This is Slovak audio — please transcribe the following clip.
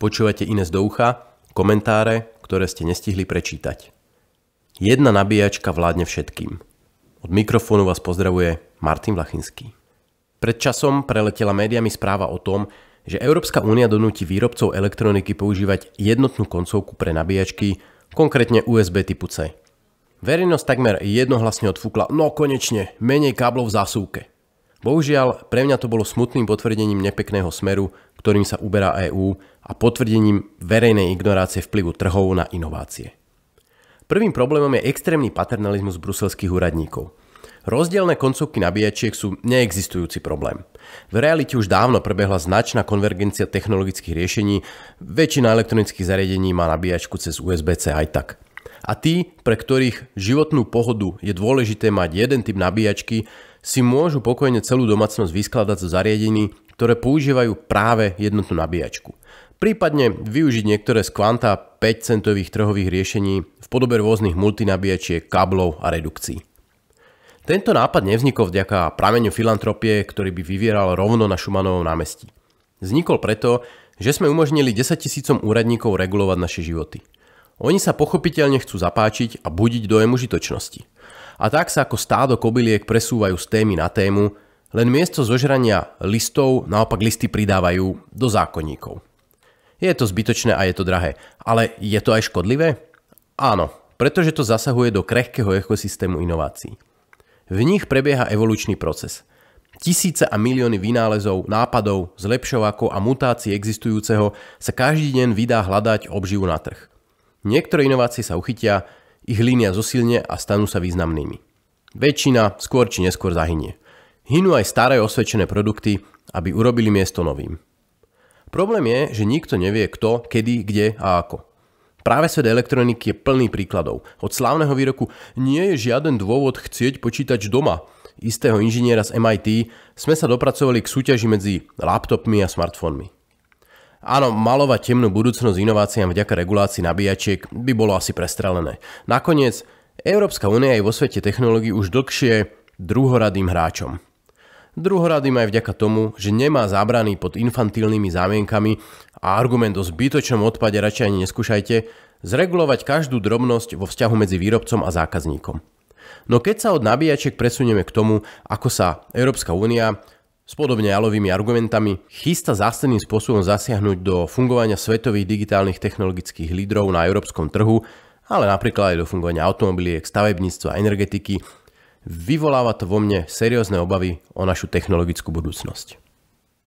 Počúvate iné z ucha, komentáre, ktoré ste nestihli prečítať. Jedna nabíjačka vládne všetkým. Od mikrofónu vás pozdravuje Martin Vlachinský. Pred časom preletela médiami správa o tom, že Európska únia donúti výrobcov elektroniky používať jednotnú koncovku pre nabíjačky, konkrétne USB typu C. Verejnosť takmer jednohlasne odfúkla, no konečne, menej káblov v zásuvke. Bohužiaľ, pre mňa to bolo smutným potvrdením nepekného smeru, ktorým sa uberá EÚ a potvrdením verejnej ignorácie vplyvu trhov na inovácie. Prvým problémom je extrémny paternalizmus bruselských úradníkov. Rozdielne koncovky nabíjačiek sú neexistujúci problém. V realite už dávno prebehla značná konvergencia technologických riešení, väčšina elektronických zariadení má nabíjačku cez USB-C aj tak. A tí, pre ktorých životnú pohodu je dôležité mať jeden typ nabíjačky, si môžu pokojne celú domácnosť vyskladať zo zariadení, ktoré používajú práve jednotnú nabíjačku. Prípadne využiť niektoré z kvanta 5-centových trhových riešení v podobe rôznych multinabíjačiek, káblov a redukcií. Tento nápad nevznikol vďaka prameňu filantropie, ktorý by vyvieral rovno na Šumanovom námestí. Vznikol preto, že sme umožnili 10 tisícom úradníkov regulovať naše životy – oni sa pochopiteľne chcú zapáčiť a budiť dojem užitočnosti. A tak sa ako stádo kobyliek presúvajú z témy na tému, len miesto zožrania listov naopak listy pridávajú do zákonníkov. Je to zbytočné a je to drahé, ale je to aj škodlivé? Áno, pretože to zasahuje do krehkého ekosystému inovácií. V nich prebieha evolučný proces. Tisíce a milióny vynálezov, nápadov, zlepšovákov a mutácií existujúceho sa každý deň vydá hľadať obživu na trh. Niektoré inovácie sa uchytia, ich línia zosilne a stanú sa významnými. Väčšina skôr či neskôr zahynie. Hynú aj staré osvedčené produkty, aby urobili miesto novým. Problém je, že nikto nevie kto, kedy, kde a ako. Práve svet elektroniky je plný príkladov. Od slávneho výroku nie je žiaden dôvod chcieť počítač doma. Istého inžiniera z MIT sme sa dopracovali k súťaži medzi laptopmi a smartfónmi. Áno, malovať temnú budúcnosť inováciám vďaka regulácii nabíjačiek by bolo asi prestrelené. Nakoniec, Európska únia je vo svete technológií už dlhšie druhoradým hráčom. Druhoradým aj vďaka tomu, že nemá zábrany pod infantilnými zámienkami a argument o zbytočnom odpade radšej ani neskúšajte, zregulovať každú drobnosť vo vzťahu medzi výrobcom a zákazníkom. No keď sa od nabíjačiek presunieme k tomu, ako sa Európska únia s podobne jalovými argumentami, chystá zásadným spôsobom zasiahnuť do fungovania svetových digitálnych technologických lídrov na európskom trhu, ale napríklad aj do fungovania automobiliek, stavebníctva, energetiky. Vyvoláva to vo mne seriózne obavy o našu technologickú budúcnosť.